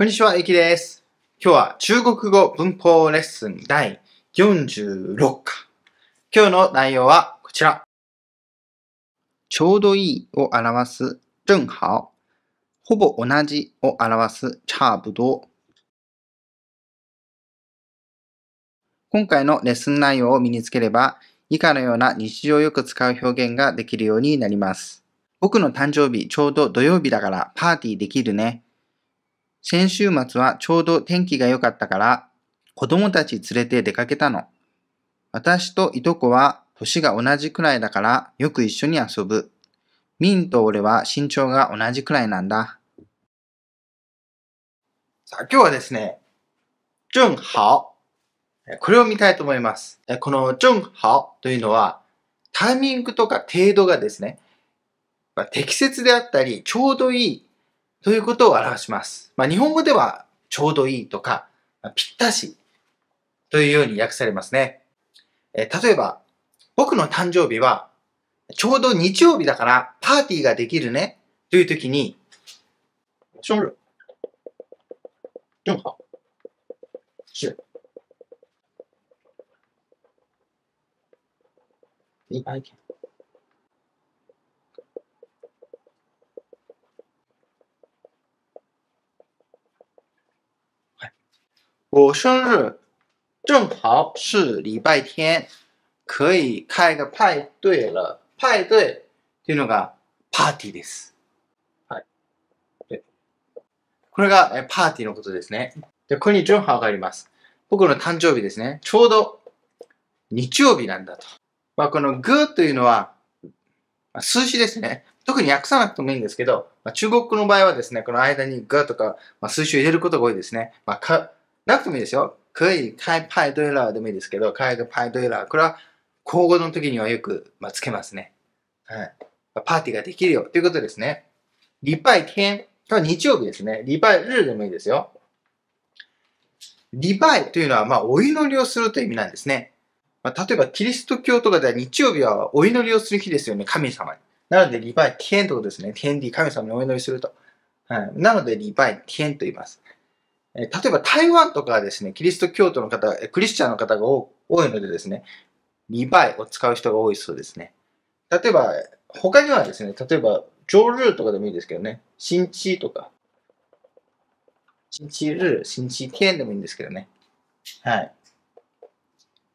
こんにちは、ゆきです。今日は中国語文法レッスン第46課。今日の内容はこちら。ちょうどいいを表す正好。ほぼ同じを表す差不多。今回のレッスン内容を身につければ、以下のような日常よく使う表現ができるようになります。僕の誕生日ちょうど土曜日だからパーティーできるね。先週末はちょうど天気が良かったから、子供たち連れて出かけたの。私といとこは年が同じくらいだからよく一緒に遊ぶ。ミンと俺は身長が同じくらいなんだ。さあ今日はですね、ジョンハオ。これを見たいと思います。このジョンハオというのは、タイミングとか程度がですね、適切であったり、ちょうどいいということを表します。まあ、日本語ではちょうどいいとか、ぴったしというように訳されますね。え例えば、僕の誕生日はちょうど日曜日だからパーティーができるねという時に、生日正好是一般一我生日正好是礼拜天，可以开个派对了。派对っていうのがパーティーです。はい。これがパーティーのことですね。で、これに正好があります。僕の誕生日ですね。ちょうど日曜日なんだと。まあ、このグというのは、数字ですね。特に訳さなくてもいいんですけど、まあ、中国の場合はですね、この間にグとか、まあ、数字を入れることが多いですね。まあ、かなくてもいいですよ。可以開派对了でもいいですけど、開ド派对了。これは、口語の時にはよく、まあ、つけますね。はい。パーティーができるよということですね。礼拜天。これは日曜日ですね。礼拜日でもいいですよ。礼拜というのは、まあ、お祈りをするという意味なんですね。まあ、例えば、キリスト教とかでは日曜日はお祈りをする日ですよね。神様に。なので、礼拜天といことですね。天理、神様にお祈りすると。はい、なので、礼拜天と言います。え例えば台湾とかはですね、キリスト教徒の方、クリスチャンの方が多いのでですね、2倍を使う人が多いそうですね。例えば、他にはですね、例えば、ジルーとかでもいいですけどね、新地とか、新地ルー、新地天でもいいんですけどね。はい。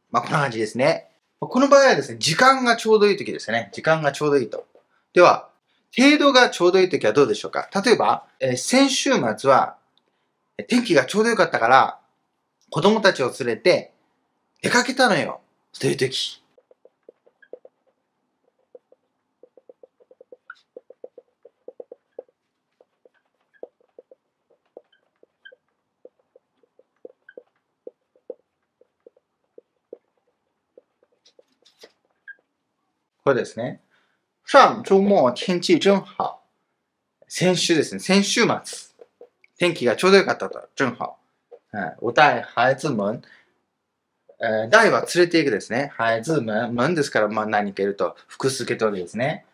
まあ、こんな感じですね。この場合はですね、時間がちょうどいい時ですね。時間がちょうどいいと。では、程度がちょうどいい時はどうでしょうか例えば、えー、先週末は天気がちょうどよかったから、子供たちを連れて出かけたのよ。という時。これですね。上周末天気真好。先週ですね、先週末。天気がちょうどよかったと。正好。お带孩子们。えー、は連れて行くですね。孩子们。们ですから、まあ何かいると、複数形とですね。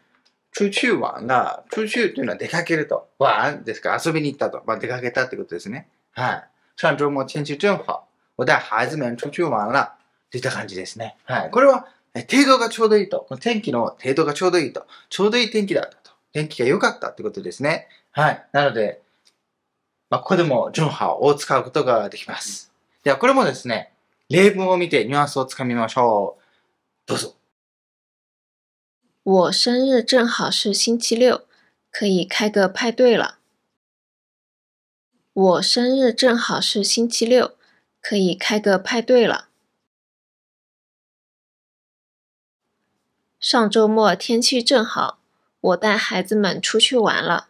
出去玩が、出去というのは出かけると。玩ですから遊びに行ったと。まあ出かけたってことですね。はい。上周も天気正好。お带孩子们出去玩了。といった感じですね。はい。これは、程度がちょうどいいと。天気の程度がちょうどいいと。ちょうどいい天気だったと。天気が良かったってことですね。はい。なので、まあ、ここでもジョンハを使うことができます。では、これもですね、例文を見てニュアンスをつかみましょう。どうぞ。我生日正好是星期六，可以开个派对了。我生日正好是星期六，可以开个派对了。上周末天气正好，我带孩子们出去玩了。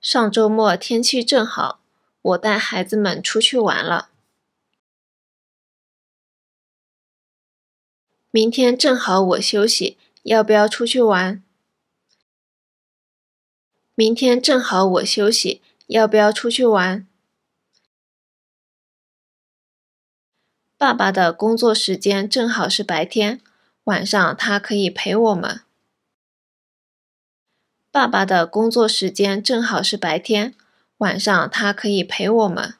上周末天气正好，我带孩子们出去玩了。明天正好我休息，要不要出去玩？明天正好我休息，要不要出去玩？爸爸的工作时间正好是白天，晚上他可以陪我们。爸爸的工作时间正好是白天，晚上他可以陪我们。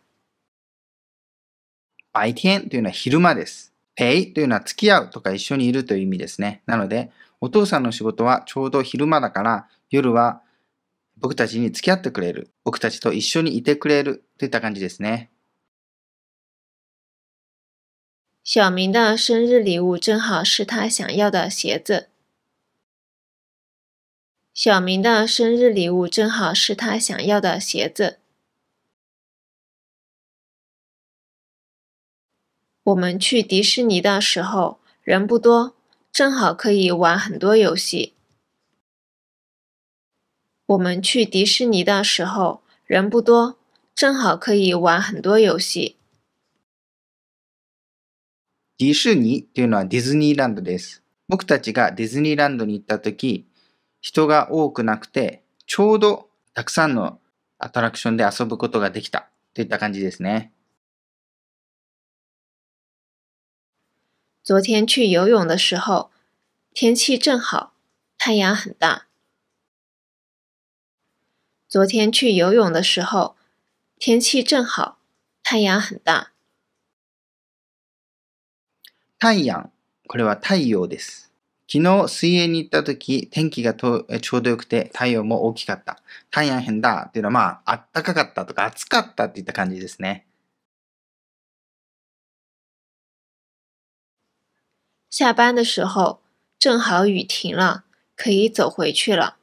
白天というのは昼間です。陪というのは付き合うとか一緒にいるという意味ですね。なので、お父さんの仕事はちょうど昼間だから、夜は僕たちに付き合ってくれる。僕たちと一緒にいてくれるといった感じですね。小明的生日礼物正好是他想要的鞋子。小明的生日礼物正好是他想要的鞋子。我们去迪士尼的时候人不多，正好可以玩很多游戏。我们去迪士尼的时候人不多，正好可以玩很多游戏。迪士尼というのはディズニーランドです。僕たちがディズニーランドに行った人が多くなくて、ちょうどたくさんのアトラクションで遊ぶことができたといった感じですね。昨天去游泳的时候，天气正好，太阳很大。昨天去游泳的时候，天气正好，太阳很大。太陽、これは太陽です。昨日水泳に行った時、天気がちょうどよくて太陽も大きかった。太陽変だっていうのはまあ、暖かかったとか暑かったっていった感じですね。下班的时候，正好雨停了，可以走回去了。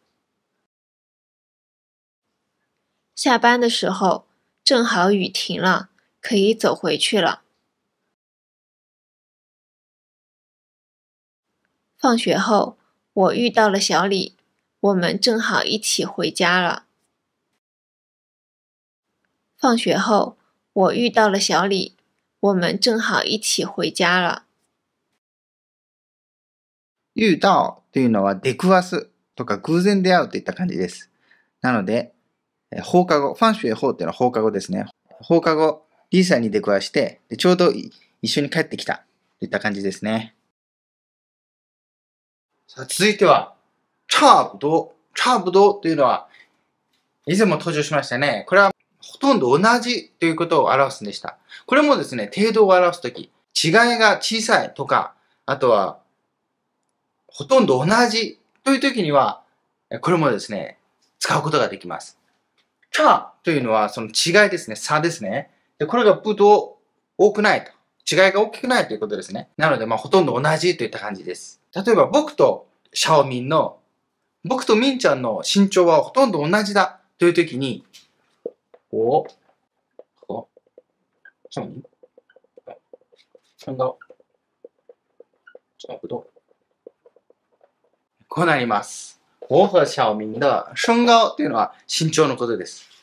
下班的时候，正好雨停了，可以走回去了。放学后，我遇到了小李，我们正好一起回家了。放学后，我遇到了小李，我们正好一起回家了。遇到っていうのは出会いすとか偶然出会うといった感じです。なので放課後、ファンシュエ放っていうのは放課後ですね。放課後、李さんに出くわして、ちょうど一緒に帰ってきたといった感じですね。さあ、続いては、チャード。チャーブドというのは、以前も登場しましたね。これは、ほとんど同じということを表すんでした。これもですね、程度を表すとき、違いが小さいとか、あとは、ほとんど同じというときには、これもですね、使うことができます。チャーというのは、その違いですね、差ですね。で、これがドウ多くないと。違いが大きくないということですね。なので、まあ、ほとんど同じといった感じです。例えば、僕とシャオミンの、僕とミンちゃんの身長はほとんど同じだというときに、お、お、シャオミンこうなります。我和小明的身高というのは身長のことです。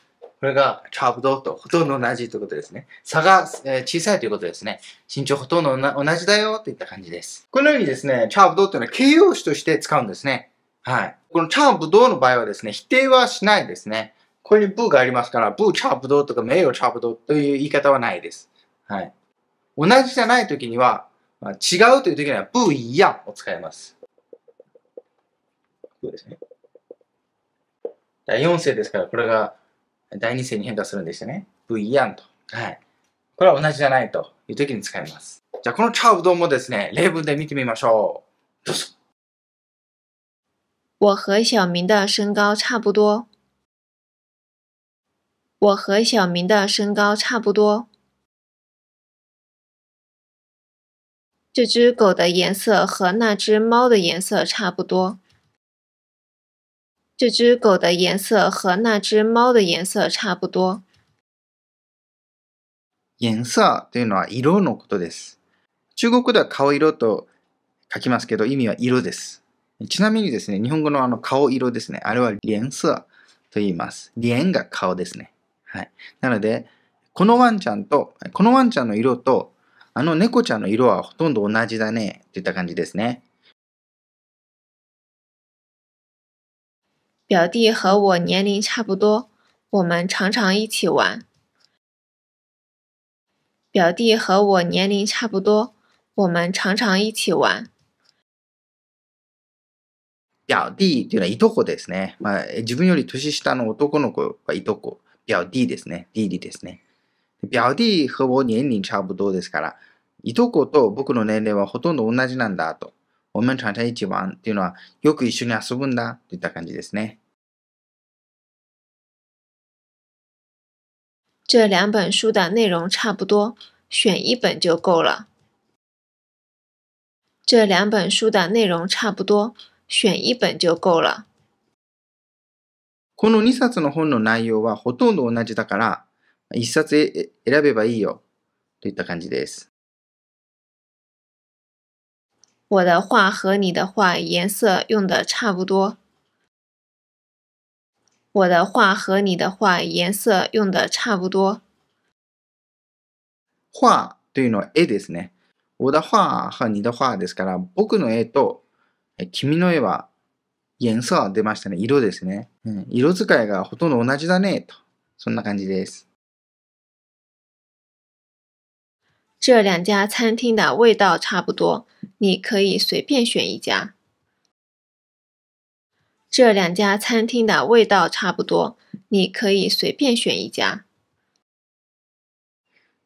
これが差不多と、ほとんど同じということですね。差が、え小さいということですね。身長ほとんど同じだよといった感じです。このようにですね、差不多というのは形容詞として使うんですね。はい。この差不多の場合はですね、否定はしないですね。ここに部がありますから、部差不多とか名誉差不多という言い方はないです。はい。同じじゃないときには、まあ、違うというときには、不一样を使います。こうですね。第4世ですから、これが第二声に変化するんですよね。不一样と。はい。これは同じじゃないという時に使います。じゃあこのチャウドもですね、例文で見てみましょう。どうぞ。我和小明的身高差不多。我和小明的身高差不多。这只狗的颜色和那只猫的颜色差不多。这只狗的颜色和那只猫的颜色差不多。颜色というのは色のことです。中国では顔色と書きますけど、意味は色です。ちなみにですね、日本語のあの顔色ですね。あれは脸色と言います。脸が顔ですね。はい。なので、このワンちゃんと、このワンちゃんの色と、あの猫ちゃんの色はほとんど同じだねっていった感じですね。表弟和我年龄差不多，我们常常一起玩。表弟和我年龄差不多，我们常常一起玩。表弟というのはいとこですね。まあ自分より年下の男の子はいとこ。表弟ですね、弟弟ですね。表弟はもう年年差ぶどですから、いとこと僕の年齢はほとんど同じなんだと。我们常常一よく一緒に遊ぶんだといった感じですね。这两本书的内容差不多，选一本就够了。这两本书的内容差不多，选一本就够了。この2冊の本の内容はほとんど同じだから、1冊選べばいいよといった感じです。我的画和你的画颜色用的差不多。我的画和你的画颜色用的差不多。画というのは絵ですね。我的画和你的画ですから、僕の絵と君の絵は、元素出ましたね。色ですね。うん、色使いがほとんど同じだねと、そんな感じです。这两家餐厅的味道差不多，你可以随便选一家。这两家餐厅的味道差不多，你可以随便选一家。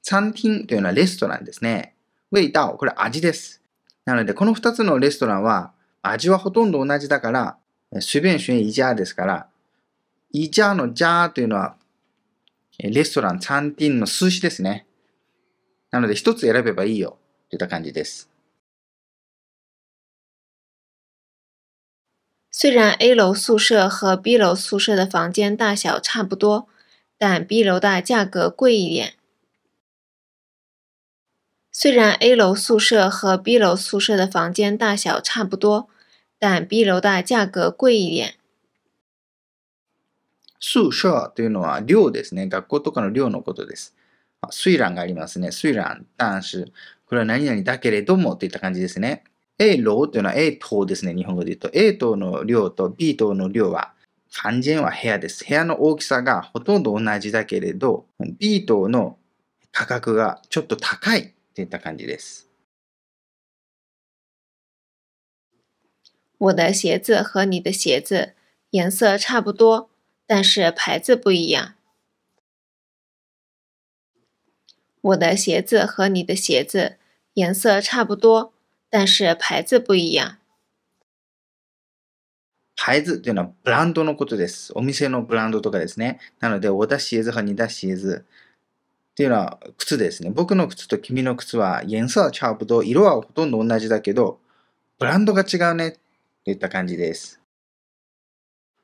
餐厅というのはレストランですね。味道これ味です。なのでこの二つのレストランは味はほとんど同じだから、シュビンシイジャーですから。イジャーのジャーというのはレストラン、餐厅の数字ですね。なので一つ選べばいいよといった感じです。虽然 A 楼宿舍和 B 楼宿舍的房间大小差不多，但 B 楼的价格贵一点。虽然 A 楼宿舍和 B 楼宿舍的房间大小差不多，但 B 楼的价格贵一点。宿舍というのは寮ですね。学校とかの寮のことです。水蘭がありますね。水蘭、但是。これは何々だけれどもといった感じですね。A 楼というのは A 棟ですね。日本語で言うと。A 棟の量と B 棟の量は、完全は部屋です。部屋の大きさがほとんど同じだけれど、B 棟の価格がちょっと高いといった感じです。我的鞋子和你的鞋子颜色差不多，但是牌子不一样。我的鞋子和你的鞋子颜色差不多，但是牌子不一样。牌子というのはブランドのことです。お店のブランドとかですね。なので、私鞋子和你的鞋子っていうのは靴ですね。僕の靴と君の靴は颜色は差不多、色はほとんど同じだけど、ブランドが違うねといった感じです。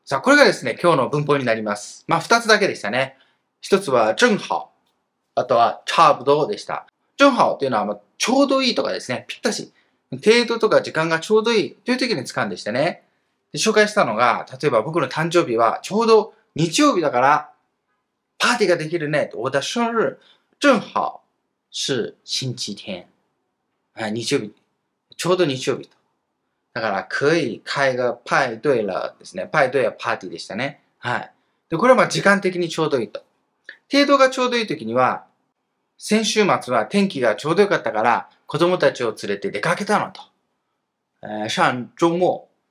さあ、これがですね、今日の文法になります。まあ、二つだけでしたね。一つは、正好。あとは、差不多でした。正好というのは、ちょうどいいとかですね、ぴったし。程度とか時間がちょうどいいという時に使うんでしてね。で紹介したのが、例えば僕の誕生日はちょうど日曜日だから、パーティーができるね。我的生日正好是星期天。はい、日曜日。ちょうど日曜日と。だから、可以開がパイドイラですね。パイドイはパーティーでしたね。はい。で、これはまあ時間的にちょうどいいと。程度がちょうどいい時には、先週末は天気がちょうどよかったから子供たちを連れて出かけたのと。えー、シャン、周末、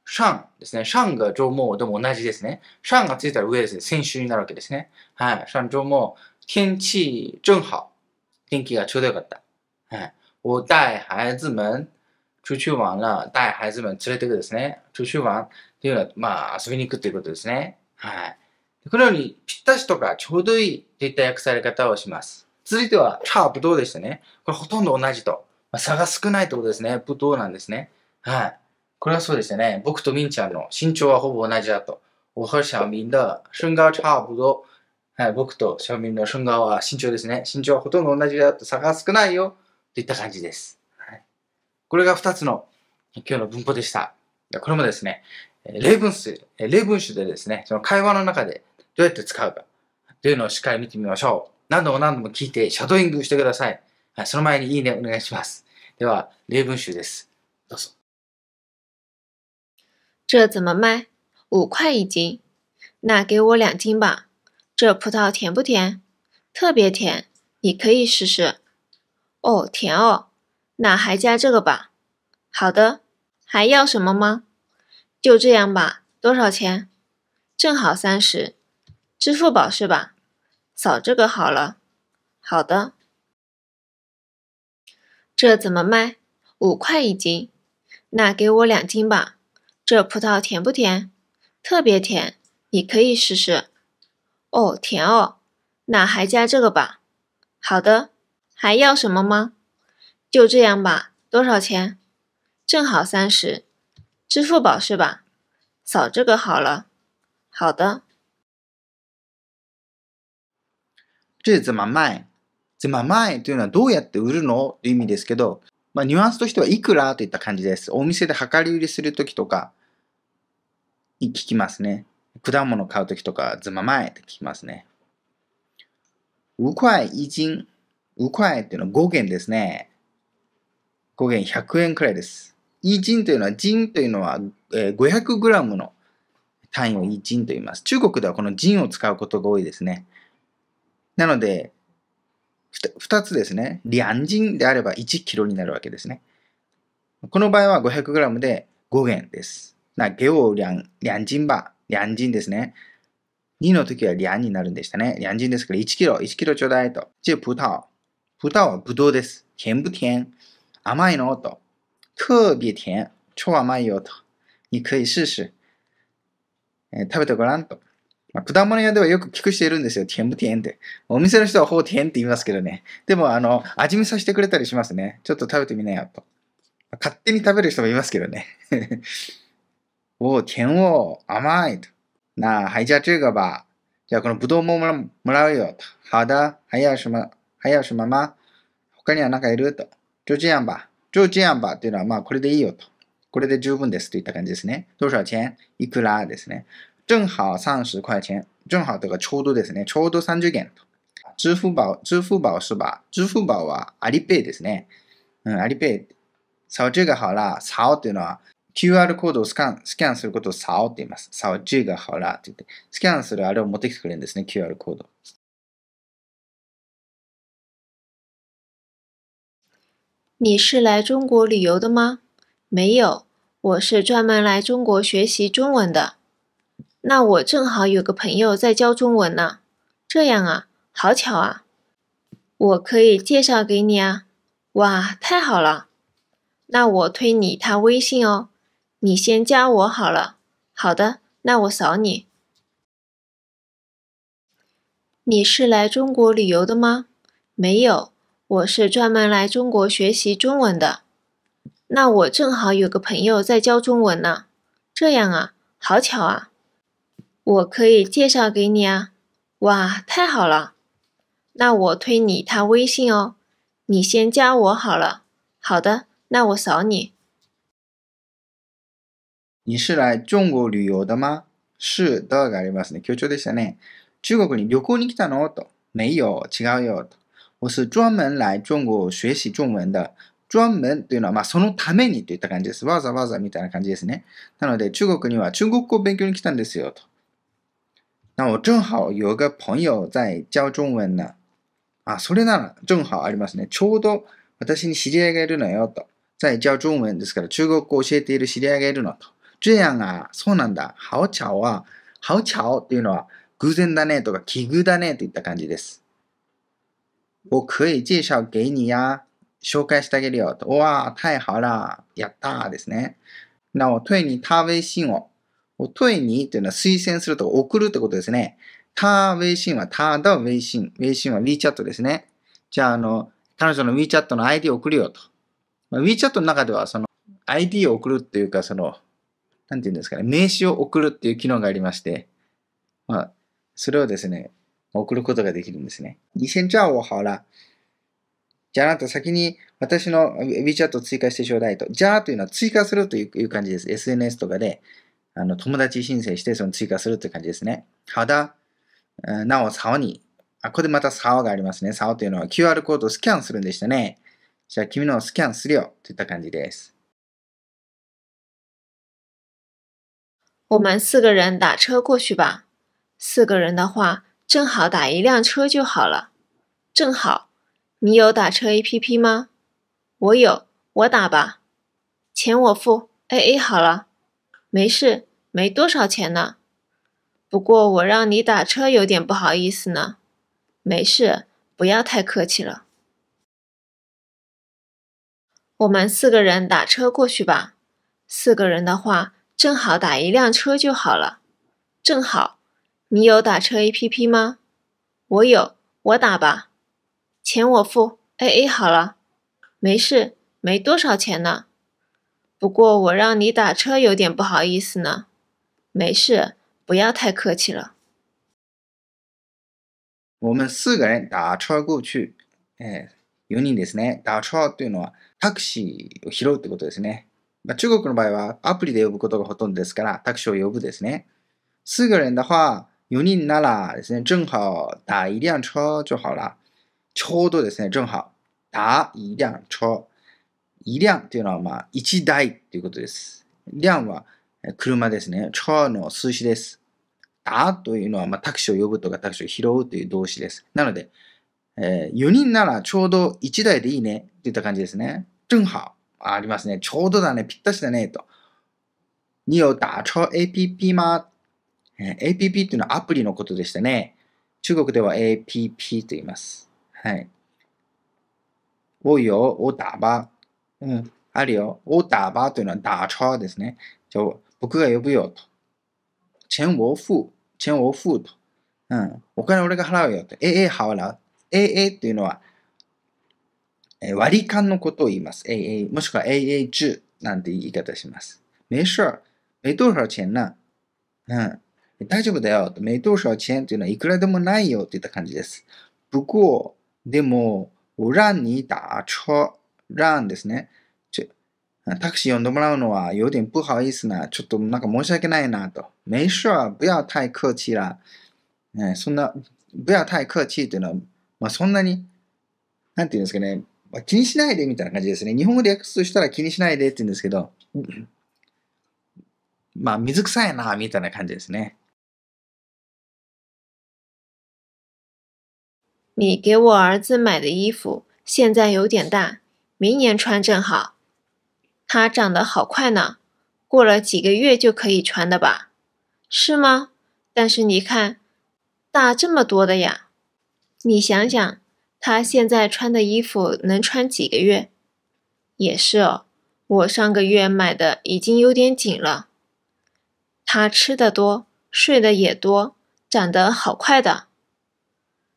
シャンですね。シャンが上毛でも同じですね。シャンがついたら上ですね。先週になるわけですね。はい。シャン上毛、天気正好。天気がちょうどよかった。はい。我带孩子们出去玩了。带孩子们連れてくですね。出去玩っていうのは、まあ、遊びに行くということですね。はい。このようにぴったしとかちょうどいいといった訳され方をします。続いては、チャーブドウでしたね。これほとんど同じと。まあ、差が少ないってことですね。ブドウなんですね。はい。これはそうでしたね。僕とみんちゃんの身長はほぼ同じだと。我和小明的身高差不多。はい、僕と小民の身高は身長ですね。身長はほとんど同じだと差が少ないよ。といった感じです。はい、これが2つの今日の文法でした。これもですね、例文数、例文集でですね、その会話の中でどうやって使うかというのをしっかり見てみましょう。何度も何度も聞いてシャドウイングしてください。その前にいいねお願いします。では例文集です。どうぞ。这怎么卖？五块一斤。那给我两斤吧。这葡萄甜不甜？特别甜。你可以试试。哦，甜哦。那还加这个吧。好的。还要什么吗？就这样吧。多少钱？正好三十。支付宝是吧？扫这个好了。好的。这怎么卖？五块一斤。那给我两斤吧。这葡萄甜不甜？特别甜。你可以试试。哦，甜哦。那还加这个吧。好的。还要什么吗？就这样吧。多少钱？正好三十。支付宝是吧？扫这个好了。好的。这怎么卖怎么卖というのはどうやって売るのという意味ですけど、まあ、ニュアンスとしてはいくらといった感じです。お店で量り売りするときとか、聞きますね。果物買うときとか、怎么卖って聞きますね。五块一斤。五块っていうのは5元ですね。5元100円くらいです。一斤というのは、人というのは500グラムの単位を一斤と言います。中国ではこの人を使うことが多いですね。なので、2つですね、リアンジンであれば1キロになるわけですね。この場合は 500g で5元です。な、ゲオリアン、リャンジンバ、リアンジンですね。2の時はリアンになるんでしたね。リアンジンですから1キロ、1キロちょうだいと。じゃあ、葡萄。タ萄はブドウです。甜不甜甘いのと。特別甜。超甘いよと。你可以试试。食べてごらんと。まあ、果物屋ではよく聞くしているんですよ。てんエムって。お店の人はほうてんって言いますけどね。でも、あの、味見させてくれたりしますね。ちょっと食べてみなよと。勝手に食べる人もいますけどね。おう、てんを甘いと。なあ、はい、じゃあ、中華ば。じゃあ、このぶどうももらうよと。はだ、はやしま、はやしまま。他には何かいると。就这样吧。就这样吧っていうのは、まあ、これでいいよと。これで十分ですといった感じですね。どうしよう、チェンいくらですね。正好三十块钱。正好だからちょうどですね。ちょうど30元と。支付宝、支付宝是吧支付宝はアリペイですね。うん、アリペイ。扫这个好啦。扫っていうのは QR コードをスキャン、スキャンすることを掃って言います。扫这个好啦って言って。スキャンするあれを持ってきてくれるんですね。QR コード。你是来中国旅游的吗？没有，我是专门来中国学习中文的。那我正好有个朋友在教中文呢，这样啊，好巧啊，我可以介绍给你啊，哇，太好了，那我推你他微信哦，你先加我好了，好的，那我扫你。你是来中国旅游的吗？没有，我是专门来中国学习中文的。那我正好有个朋友在教中文呢，这样啊，好巧啊。我可以介绍给你啊，哇，太好了，那我推你他微信哦，你先加我好了。好的，那我扫你。你是来中国旅游的吗？是的，ありますね。気をつけてく中国に旅行に来たのと。没有，違うよ。我是专门来中国学习中文的，专门对呢嘛，そのためにといった感じです。わざわざみたいな感じですね。なので中国には中国語を勉強に来たんですよと。那我正好有个朋友在教中文呢。あ、それなら正好ありますね。ちょうど私に知り合いがいるのよと。在教中文ですから中国語を教えている知り合いがいるのと。这样あ、そうなんだ。好巧は、好巧っていうのは偶然だねとか奇遇だねといった感じです。我可以介绍给你呀。紹介してあげるよと。わ太好ら、やったですね。那我对你他微信を。おエニにというのは推薦すると送るってことですね。たーウェイシンはただウェイシン。ウェイシンは WeChat ですね。じゃあ、あの、彼女の WeChat の ID を送るよと。まあ、WeChat の中では、その ID を送るっていうか、その、なんていうんですかね、名刺を送るっていう機能がありまして、まあ、それをですね、送ることができるんですね。じゃ叫我好ら。じゃああなた先に私の WeChat を追加してちょうだいと。じゃあというのは追加するという感じです。SNS とかで。あの、友達申請して、その追加するって感じですね。はだ、なお、さおに。あ、ここでまたさおがありますね。さおというのは QR コードをスキャンするんでしたね。じゃあ、君のをスキャンするよ。といった感じです。我们四个人打车过去吧。四个人的话，正好打一辆车就好了。正好，你有打车 APP 吗？我有，我打吧。钱我付，A A 好了。没事，没多少钱呢。不过我让你打车有点不好意思呢。没事，不要太客气了。我们四个人打车过去吧。四个人的话，正好打一辆车就好了。正好，你有打车 A P P 吗？我有，我打吧，钱我付，A A 好了。没事，没多少钱呢。不过我让你打车有点不好意思呢，没事，不要太客气了。我们四个人打车过去，哎，有人ですね。打车というのはタクシーを拾うってことですね。ま中国の場合はアプリで呼ぶことがほとんどですからタクシーを呼ぶですね。四个人的话，有人ならですね，正好打一辆车就好了，ちょうどですね，正好打一辆车。イリャンっていうのは、まあ、一台っていうことです。リャンは車ですね。超の数詞です。だというのは、まあ、タクシーを呼ぶとかタクシーを拾うという動詞です。なので、えー、4人ならちょうど1台でいいねっていった感じですね。正好。ありますね。ちょうどだね。ぴったしだね。と。にを打超 APP ま、え APP っていうのはアプリのことでしたね。中国では APP と言います。はい。およ、おたば。うん、あるよ。を打ば、というのは打うですね。じゃ僕が呼ぶよと。钱我付、钱我ーと。うん、お金俺が払うよと。ええ、払う。ええっていうのは、え割り勘のことを言います。ええ、もしくはええ、じ0なんて言い方します。没事儿、没チェンな。うん。大丈夫だよ。と没チェンというのはいくらでもないよって言った感じです。不过、でも、我让ち打う。l e ですね。タクシー呼んでもらうのは有点不好意思な。ちょっとなんか申し訳ないなと。没事儿、不要太客气啦。ね、そんな、不要太客气というのは、まあそんなに、なんていうんですかね、まあ、気にしないでみたいな感じですね。日本語で訳すしたら気にしないでって言うんですけど、まあ水臭いな、みたいな感じですね。你给我儿子买的衣服现在有点大。明年穿正好，它长得好快呢，过了几个月就可以穿的吧，是吗？但是你看，大这么多的呀，你想想，他现在穿的衣服能穿几个月？也是哦，我上个月买的已经有点紧了。他吃的多，睡的也多，长得好快的，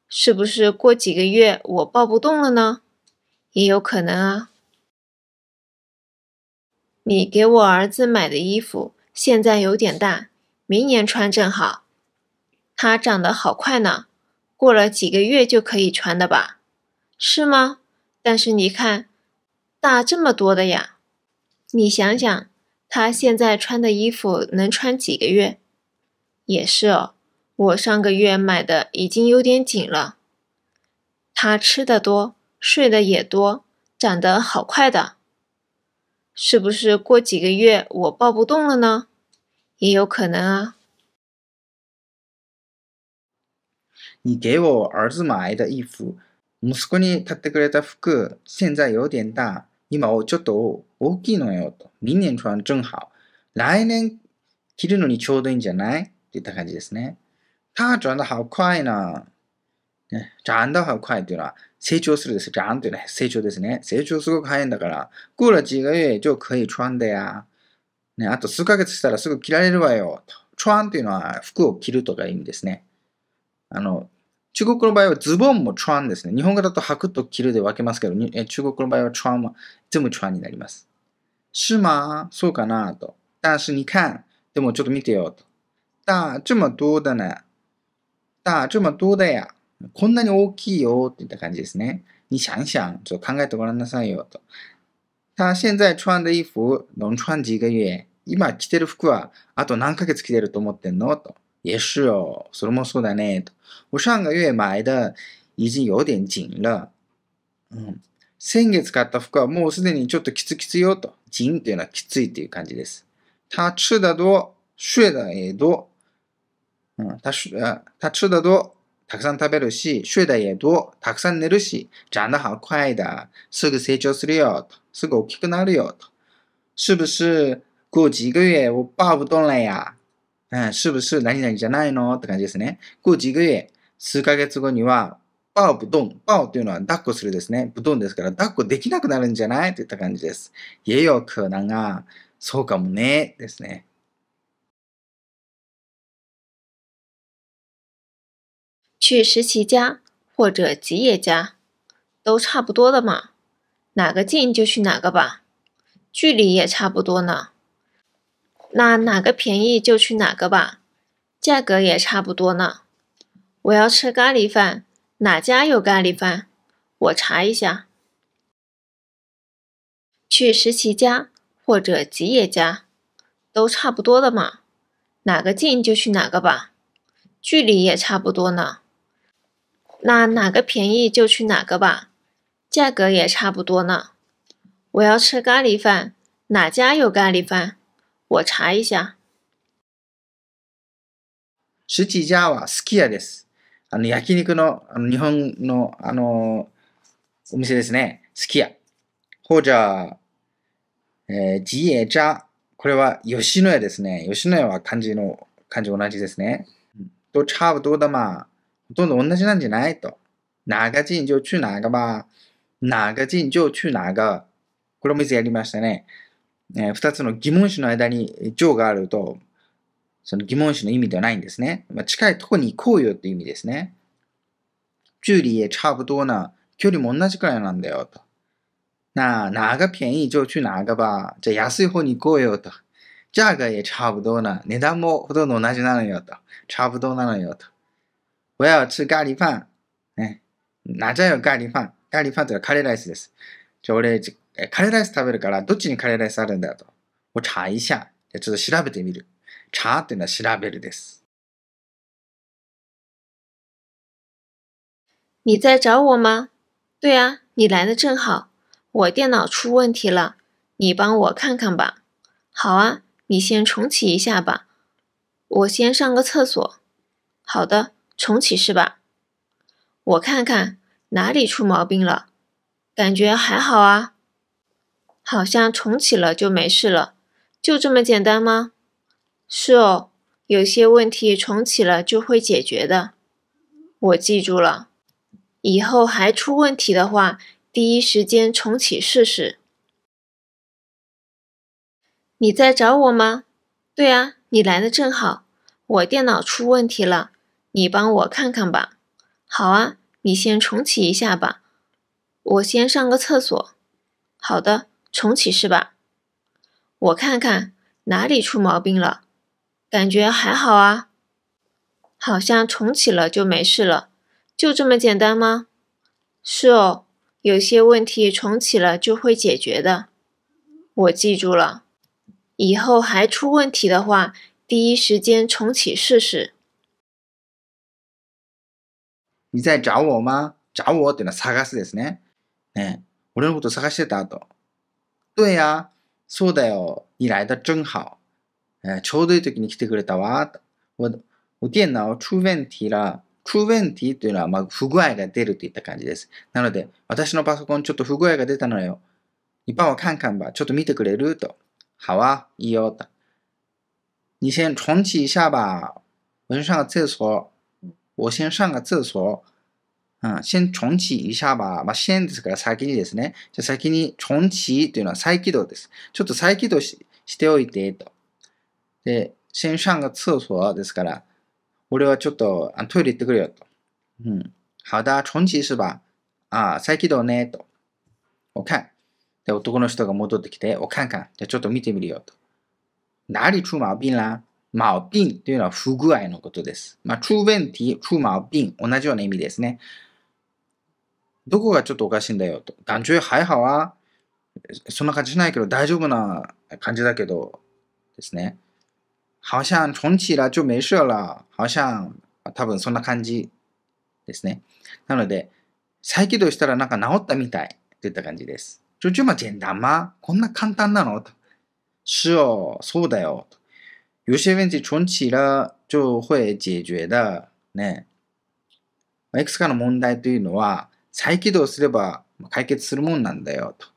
是不是过几个月我抱不动了呢？也有可能啊。你给我儿子买的衣服现在有点大，明年穿正好。他长得好快呢，过了几个月就可以穿的吧？是吗？但是你看，大这么多的呀。你想想，他现在穿的衣服能穿几个月？也是哦，我上个月买的已经有点紧了。他吃的多。睡的也多，长得好快的，是不是过几个月我抱不动了呢？也有可能啊。你给我儿子买的衣服，てくれた服、现在有点大，今もちょっと大きいのよ明年穿正好，来年着のにちょうどいいじゃない？って感じですね。他长得好快呢。ね、ジャンダハ快っていうのは成長するです。ジャンっいうのは成長ですね。成長すごく早いんだから、过了几个月就可以穿的や。ね、あと数ヶ月したらすぐ着られるわよ。穿っていうのは服を着るとか意味ですね。あの、中国の場合はズボンも穿ですね。日本語だと履くと着るで分けますけど、え中国の場合は穿も全部穿になります。是吗そうかなと。但是你看、でもちょっと見てよと。だ、这么多だね。だ、这么多だや。こんなに大きいよって言った感じですね。你想一想、ちょっと考えてごらんなさいよと。他现在穿的衣服能穿几个月今着てる服はあと何ヶ月着てると思ってんのと。也是哦。それもそうだね。と。我上个月买的已经有点紧了。うん。先月買った服はもうすでにちょっときつきつよと。んっていうのはきついっていう感じです。他吃的多、睡的也多。うん。他、他吃的多、たくさん食べるし、睡得也多、たくさん寝るし、长得好快的、すぐ成長するよ、すぐ大きくなるよ、是不是、过几个月我抱不动了呀。うん、是不是何々じゃないのって感じですね。过几个月、数ヶ月後には、パオブドン、パオというのは抱っこするですね。ブドンですから、抱っこできなくなるんじゃないといった感じです。也有可能が、そうかもね、ですね。去石岐家或者吉野家，都差不多的嘛。哪个近就去哪个吧，距离也差不多呢。那哪个便宜就去哪个吧，价格也差不多呢。我要吃咖喱饭，哪家有咖喱饭？我查一下。去石岐家或者吉野家，都差不多的嘛。哪个近就去哪个吧，距离也差不多呢。那哪个便宜就去哪个吧，价格也差不多呢。我要吃咖喱饭，哪家有咖喱饭？我查一下。すきじゃです。あの焼肉のあの日本のあのお店ですね。或者えジエこれは吉野ですね。吉野は漢字の漢字同じですね。ほとんど同じなんじゃないと。哪が近就去哪个吧。哪が近就去哪个。これも以前やりましたね。えー、二つの疑問詞の間に上があると、その疑問詞の意味ではないんですね。まあ、近いとこに行こうよって意味ですね。距離へ差不多な。距離も同じくらいなんだよと。那哪个便宜就去哪个吧。じゃあ安い方に行こうよと。价格也差不多な、値段もほとんど同じなのよと。差不多なのよと。我要吃咖喱飯。ね。なじゃよ、咖喱飯。咖喱飯ってのはカレーライスです。じゃ俺、カレーライス食べるから、どっちにカレーライスあるんだよと。我查一下。ちょっと調べてみる。查っていうのは調べるです。你在找我吗？对啊，你来的正好。我电脑出问题了，你帮我看看吧。好啊，你先重启一下吧。我先上个厕所。好的。重启是吧？我看看哪里出毛病了，感觉还好啊，好像重启了就没事了，就这么简单吗？是哦，有些问题重启了就会解决的，我记住了，以后还出问题的话，第一时间重启试试。你在找我吗？对啊，你来的正好，我电脑出问题了。你帮我看看吧。好啊，你先重启一下吧。我先上个厕所。好的，重启是吧？我看看哪里出毛病了。感觉还好啊。好像重启了就没事了。就这么简单吗？是哦，有些问题重启了就会解决的。我记住了，以后还出问题的话，第一时间重启试试。你在找我吗找我っていうのは探すですね。ね。俺のこと探してたと。对呀、そうだよ。你来的真好。えー、ちょうどいい時に来てくれたわ。我、我電脑出问题了。出問題というのは、まあ、不具合が出るといった感じです。なので、私のパソコンちょっと不具合が出たのよ。一般はカンカンば、ちょっと見てくれると。好啊、いいよ、と。你先重启一下吧。我去上个厕所。我先上个厕所。嗯，先重启一下吧。まあ、先ですから先にですね。じゃ先に重先。というのは再起動です。ちょっと再起動ししておいて、と。で、先上が厕所ですから、俺はちょっとあトイレ行ってく先。よ、と。うん。好だ、重先。是吧あ、再起動ね、と。お先。ん。で、男の人が戻ってきて、先。か先。先。先。じゃちょっと見てみるよ、と。哪里出毛病先。毛病というのは不具合のことです。まあ、出ー题、出毛病、同じような意味ですね。どこがちょっとおかしいんだよと。感情还好はそんな感じしないけど大丈夫な感じだけどですね。好像重启了就没事了。好像、多分そんな感じですね。なので、再起動したらなんか治ったみたいといった感じです。就这么简单吗こんな簡単なのと。よう、そうだよ。と有些问题重启了就会解決だね。いくつかの問題というのは再起動すれば解決するもんなんだよと。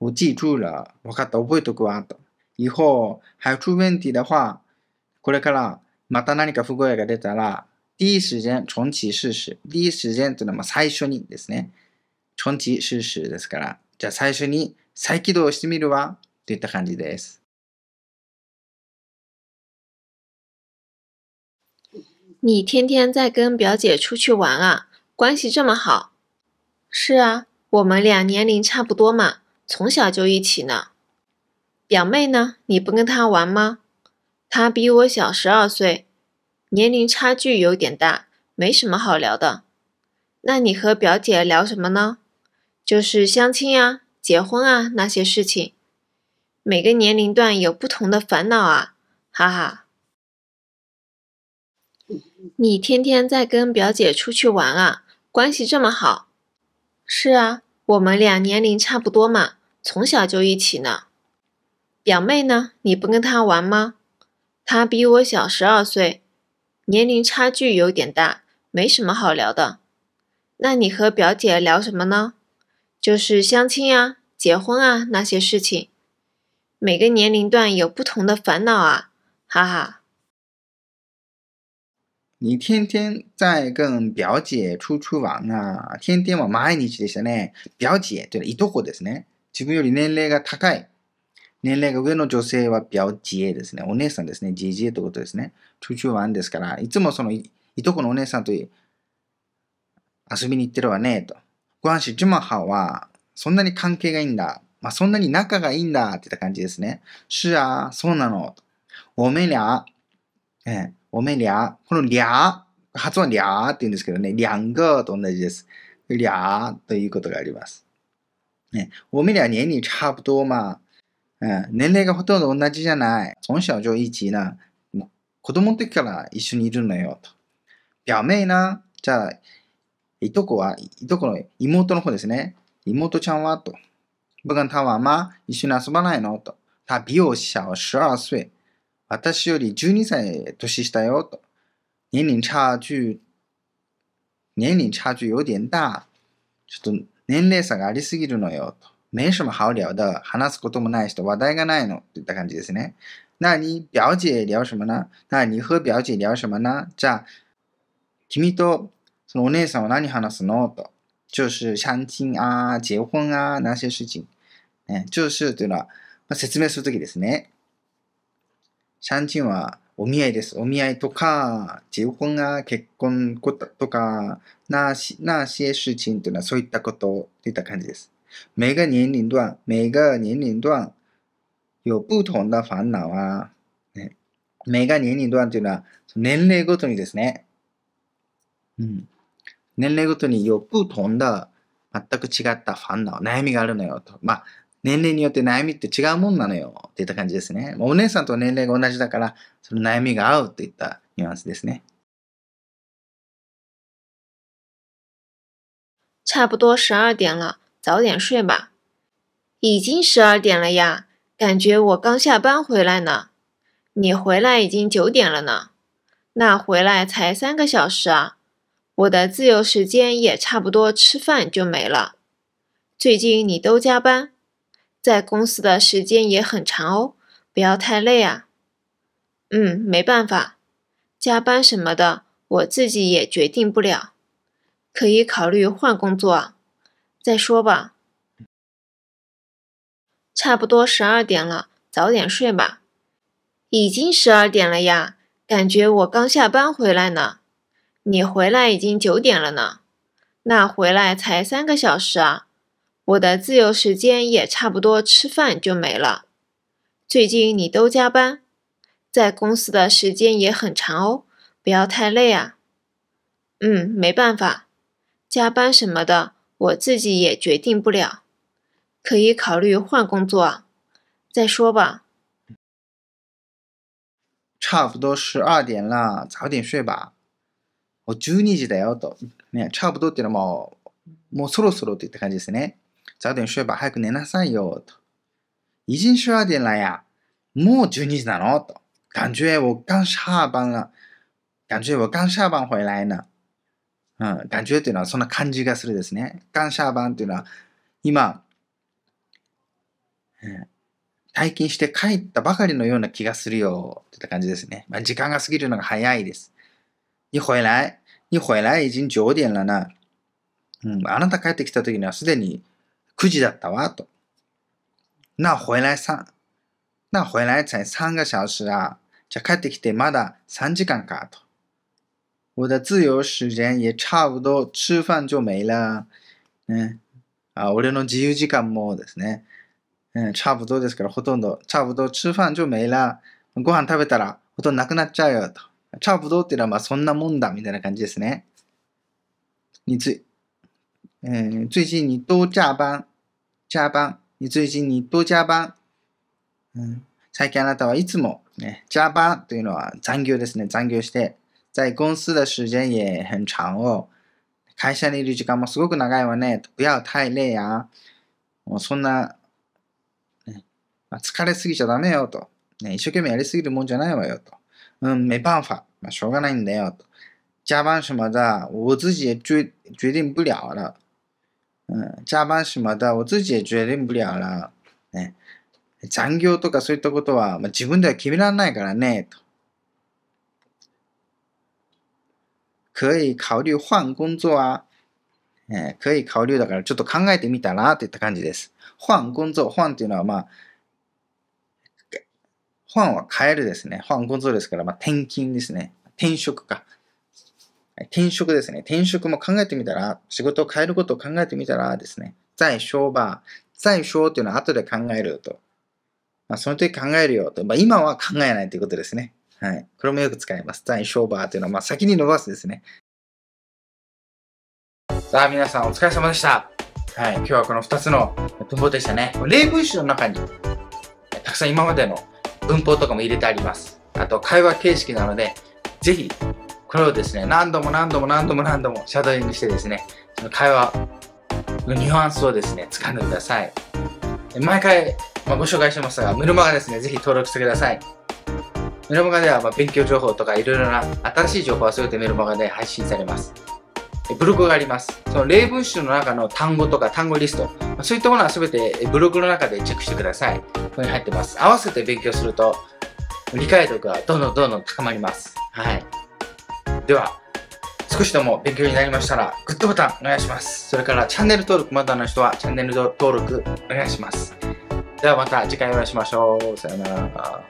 我记住了。分かった。覚えとくわ。と。以后还出问题的话、これからまた何か不具合が出たら、第一时间重启试试。第一时间というのは最初にですね。重启试试ですから。じゃあ最初に再起動してみるわ。といった感じです。你天天在跟表姐出去玩啊，关系这么好？是啊，我们俩年龄差不多嘛，从小就一起呢。表妹呢？你不跟她玩吗？她比我小十二岁，年龄差距有点大，没什么好聊的。那你和表姐聊什么呢？就是相亲啊、结婚啊那些事情。每个年龄段有不同的烦恼啊，哈哈。你天天在跟表姐出去玩啊，关系这么好？是啊，我们俩年龄差不多嘛，从小就一起呢。表妹呢？你不跟她玩吗？她比我小十二岁，年龄差距有点大，没什么好聊的。那你和表姐聊什么呢？就是相亲啊、结婚啊那些事情。每个年龄段有不同的烦恼啊，哈哈。你天天在跟表姐出去玩あ、天天は毎日でしたね。表姐、というのはいとこですね。自分より年齢が高い。年齢が上の女性は表姐ですね。お姉さんですね。じじいということですね。出去玩ですから、いつもそのいとこのお姉さんと遊びに行ってるわね、と。ご飯しジマハは、そんなに関係がいいんだ。まあ、そんなに仲がいいんだ、って言った感じですね。是啊、そうなの。めりゃ、ええ、我们俩、この俩、発音俩って言うんですけどね、两个と同じです。俩ということがあります。ね、我们俩年齢差不多嘛。年齢がほとんど同じじゃない。从小就一起な。子供の時から一緒にいるのよと。表妹な。じゃあ、いとこは、いとこの妹の方ですね。妹ちゃんはと。不跟他玩ま、一緒に遊ばないのと。他比我小12岁。私より12歳年下よと。年齢差距、年齢差距有点大。ちょっと年齢差がありすぎるのよと。没什么好聊的。話すこともないし、話題がないの。といった感じですね。那你表姐聊什么呢那你和表姐聊什么呢じゃあ、君とそのお姉さんは何話すのと。就是相亲啊、结婚啊、那些事情。ね、就是というのは、説明するときですね。三人はお見合いです。お見合いとか、結婚が結婚こととか、那些那些事情というのはそういったことといった感じです。每个年龄段、每个年龄段、有不同な烦恼は、ね、每个年龄段というのは、年齢ごとにですね。うん。年齢ごとによ不飛な、全く違ったファン悩みがあるのよと。まあ、年齢によって悩みって違うもんなのよって言った感じですね。お姉さんと年齢が同じだから、その悩みが合うといったニュアンスですね。差不多十二点了，早点睡吧。已经十二点了呀，感觉我刚下班回来呢。你回来已经九点了呢，那回来才三个小时啊。我的自由时间也差不多吃饭就没了。最近你都加班。在公司的时间也很长哦，不要太累啊。嗯，没办法，加班什么的我自己也决定不了。可以考虑换工作啊。再说吧。差不多十二点了，早点睡吧。已经十二点了呀，感觉我刚下班回来呢。你回来已经九点了呢，那回来才三个小时啊。我的自由时间也差不多，吃饭就没了。最近你都加班，在公司的时间也很长哦，不要太累啊。嗯，没办法，加班什么的，我自己也决定不了。可以考虑换工作，再说吧。差不多十二点了，早点睡吧。十二时だよとね、差不多ってもうもうそろそろといった感じですね。早点睡吧、早く寝なさいよ、と。已经十二点了呀。もう十二時なのと。感觉我刚下班了。感觉我刚下班回来呢。うん、感觉っていうのはそんな感じがするですね。刚下班んというのは、今、うん退勤して帰ったばかりのような気がするよ。って感じですね。まあ、時間が過ぎるのが早いです。你回来、你回来已经9点了な。うん、あなた帰ってきた時にはすでに9時だったわ、と。な、回来3、那回来才3个小时啊。じゃ帰ってきてまだ3時間か、と。我的自由时间也差不多吃饭就没了。ね。あ、俺の自由時間もですね。う差不多ですから、ほとんど。差不多吃饭就没了。ご飯食べたら、ほとんどなくなっちゃうよ、と。差不多っていうのは、まあそんなもんだ、みたいな感じですね。つい、えー、最近你都加班。加班。最近你多加班。最近あなたはいつもね、加班というのは残業ですね。残業して。在公司的时间也很长哦。会社にいる時間もすごく長いわね。不要太累や。もうそんな、ね、まあ、疲れすぎちゃダメよと。ね、一生懸命やりすぎるもんじゃないわよと。うん、没办法。まあ、しょうがないんだよと。加班什么的、我自己也决决定不了了。嗯，加班什么的，我自己也决定不了了。ね、残業とかそういったことは、まあ、自分では決められないからね、と。可以考慮换工作啊。えー、可以考慮だからちょっと考えてみたらといった感じです。换工作、换っていうのはまあ、ファンは変えるですね。ファ換工作ですから、まあ、転勤ですね。転職か。転職ですね。転職も考えてみたら、仕事を変えることを考えてみたらですね、在商場、在商っていうのは後で考えると。まあ、その時考えるよと。まあ、今は考えないということですね。はい。これもよく使います。在商場というのは、まあ、先に伸ばすですね。さあ、皆さんお疲れ様でした。はい。今日はこの2つの文法でしたね。例文集の中に、たくさん今までの文法とかも入れてあります。あと、会話形式なので、ぜひこれをですね、何度も何度も何度も何度もシャドウイングしてですね、その会話のニュアンスをですね、掴んでください。毎回、まあ、ご紹介してますが、メルマガですね、ぜひ登録してください。メルマガでは、ま勉強情報とかいろいろな新しい情報は全てメルマガで配信されます。ブログがあります。その例文集の中の単語とか単語リスト、そういったものは全てブログの中でチェックしてください。ここに入ってます。合わせて勉強すると、理解力がどんどんどんどん高まります。はい。では、少しでも勉強になりましたら、グッドボタンお願いします。それから、チャンネル登録まだの人は、チャンネル登録お願いします。ではまた次回お会いしましょう。さよなら。